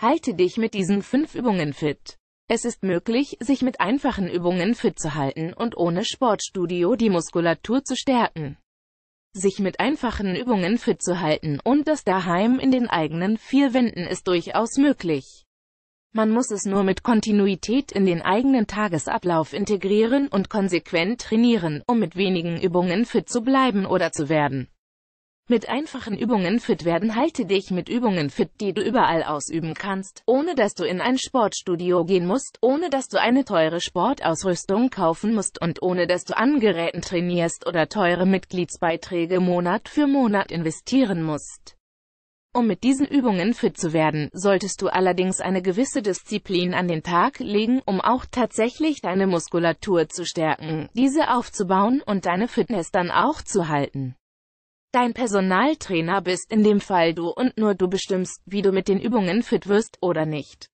Halte dich mit diesen fünf Übungen fit. Es ist möglich, sich mit einfachen Übungen fit zu halten und ohne Sportstudio die Muskulatur zu stärken. Sich mit einfachen Übungen fit zu halten und das daheim in den eigenen vier Wänden ist durchaus möglich. Man muss es nur mit Kontinuität in den eigenen Tagesablauf integrieren und konsequent trainieren, um mit wenigen Übungen fit zu bleiben oder zu werden. Mit einfachen Übungen fit werden halte dich mit Übungen fit, die du überall ausüben kannst, ohne dass du in ein Sportstudio gehen musst, ohne dass du eine teure Sportausrüstung kaufen musst und ohne dass du an Geräten trainierst oder teure Mitgliedsbeiträge Monat für Monat investieren musst. Um mit diesen Übungen fit zu werden, solltest du allerdings eine gewisse Disziplin an den Tag legen, um auch tatsächlich deine Muskulatur zu stärken, diese aufzubauen und deine Fitness dann auch zu halten. Dein Personaltrainer bist in dem Fall du und nur du bestimmst, wie du mit den Übungen fit wirst oder nicht.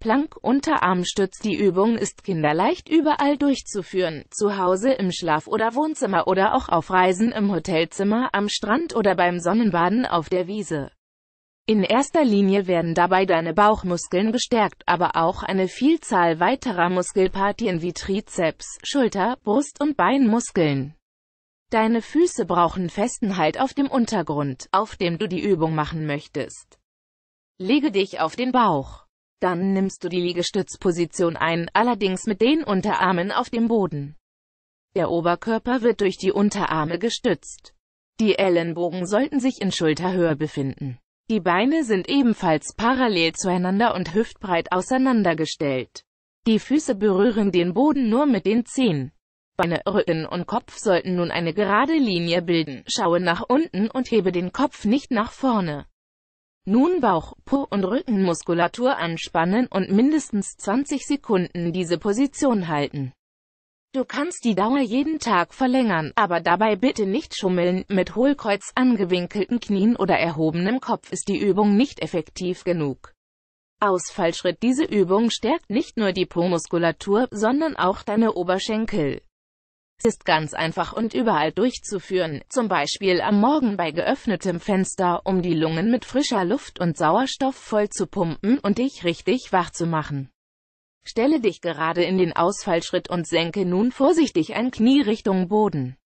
Plank Unterarmstütz Die Übung ist kinderleicht überall durchzuführen, zu Hause, im Schlaf- oder Wohnzimmer oder auch auf Reisen, im Hotelzimmer, am Strand oder beim Sonnenbaden auf der Wiese. In erster Linie werden dabei deine Bauchmuskeln gestärkt, aber auch eine Vielzahl weiterer Muskelpartien wie Trizeps, Schulter, Brust- und Beinmuskeln. Deine Füße brauchen festen Halt auf dem Untergrund, auf dem du die Übung machen möchtest. Lege dich auf den Bauch. Dann nimmst du die Liegestützposition ein, allerdings mit den Unterarmen auf dem Boden. Der Oberkörper wird durch die Unterarme gestützt. Die Ellenbogen sollten sich in Schulterhöhe befinden. Die Beine sind ebenfalls parallel zueinander und hüftbreit auseinandergestellt. Die Füße berühren den Boden nur mit den Zehen. Beine, Rücken und Kopf sollten nun eine gerade Linie bilden. Schaue nach unten und hebe den Kopf nicht nach vorne. Nun Bauch, Po und Rückenmuskulatur anspannen und mindestens 20 Sekunden diese Position halten. Du kannst die Dauer jeden Tag verlängern, aber dabei bitte nicht schummeln. Mit Hohlkreuz angewinkelten Knien oder erhobenem Kopf ist die Übung nicht effektiv genug. Ausfallschritt Diese Übung stärkt nicht nur die Po-Muskulatur, sondern auch deine Oberschenkel. Es ist ganz einfach und überall durchzuführen, zum Beispiel am Morgen bei geöffnetem Fenster, um die Lungen mit frischer Luft und Sauerstoff voll zu pumpen und dich richtig wach zu machen. Stelle dich gerade in den Ausfallschritt und senke nun vorsichtig ein Knie Richtung Boden.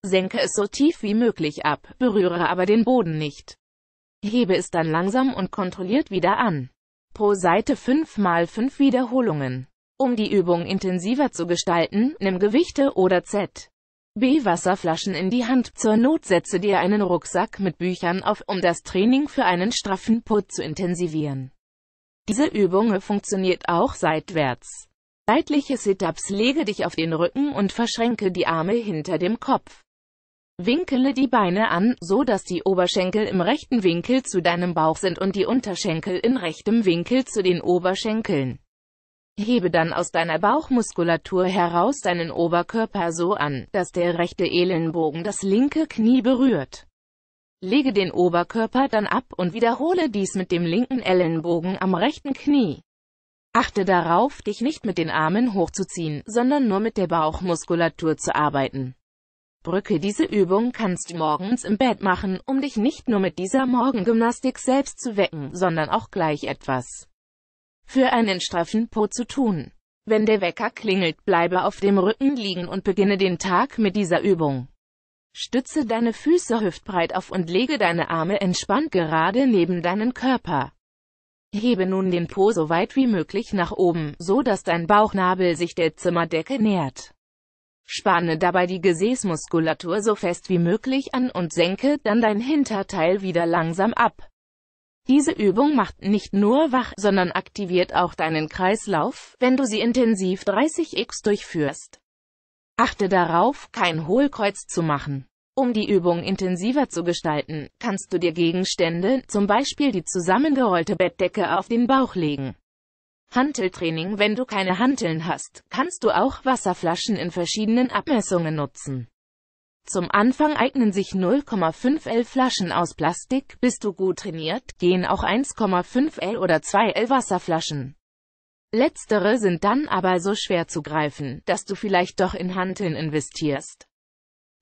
Senke es so tief wie möglich ab, berühre aber den Boden nicht. Hebe es dann langsam und kontrolliert wieder an. Pro Seite 5 mal 5 Wiederholungen. Um die Übung intensiver zu gestalten, nimm Gewichte oder Z. B. Wasserflaschen in die Hand. Zur Not setze dir einen Rucksack mit Büchern auf, um das Training für einen straffen Put zu intensivieren. Diese Übung funktioniert auch seitwärts. Seitliche Sit-Ups lege dich auf den Rücken und verschränke die Arme hinter dem Kopf. Winkele die Beine an, so dass die Oberschenkel im rechten Winkel zu deinem Bauch sind und die Unterschenkel in rechtem Winkel zu den Oberschenkeln. Hebe dann aus deiner Bauchmuskulatur heraus deinen Oberkörper so an, dass der rechte Ellenbogen das linke Knie berührt. Lege den Oberkörper dann ab und wiederhole dies mit dem linken Ellenbogen am rechten Knie. Achte darauf, dich nicht mit den Armen hochzuziehen, sondern nur mit der Bauchmuskulatur zu arbeiten. Brücke Diese Übung kannst du morgens im Bett machen, um dich nicht nur mit dieser Morgengymnastik selbst zu wecken, sondern auch gleich etwas für einen straffen Po zu tun. Wenn der Wecker klingelt, bleibe auf dem Rücken liegen und beginne den Tag mit dieser Übung. Stütze deine Füße hüftbreit auf und lege deine Arme entspannt gerade neben deinen Körper. Hebe nun den Po so weit wie möglich nach oben, so dass dein Bauchnabel sich der Zimmerdecke nähert. Spanne dabei die Gesäßmuskulatur so fest wie möglich an und senke dann dein Hinterteil wieder langsam ab. Diese Übung macht nicht nur wach, sondern aktiviert auch deinen Kreislauf, wenn du sie intensiv 30x durchführst. Achte darauf, kein Hohlkreuz zu machen. Um die Übung intensiver zu gestalten, kannst du dir Gegenstände, zum Beispiel die zusammengerollte Bettdecke auf den Bauch legen. Hanteltraining Wenn du keine Hanteln hast, kannst du auch Wasserflaschen in verschiedenen Abmessungen nutzen. Zum Anfang eignen sich 0,5L Flaschen aus Plastik, bist du gut trainiert, gehen auch 1,5L oder 2L Wasserflaschen. Letztere sind dann aber so schwer zu greifen, dass du vielleicht doch in Hanteln investierst.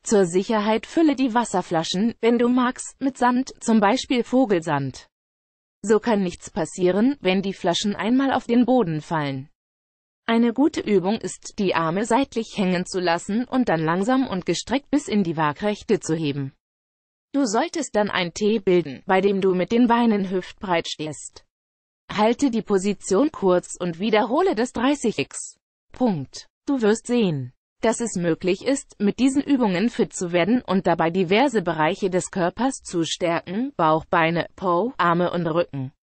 Zur Sicherheit fülle die Wasserflaschen, wenn du magst, mit Sand, zum Beispiel Vogelsand. So kann nichts passieren, wenn die Flaschen einmal auf den Boden fallen. Eine gute Übung ist, die Arme seitlich hängen zu lassen und dann langsam und gestreckt bis in die Waagrechte zu heben. Du solltest dann ein T bilden, bei dem du mit den Beinen hüftbreit stehst. Halte die Position kurz und wiederhole das 30x. Punkt. Du wirst sehen, dass es möglich ist, mit diesen Übungen fit zu werden und dabei diverse Bereiche des Körpers zu stärken, Bauch, Beine, Po, Arme und Rücken.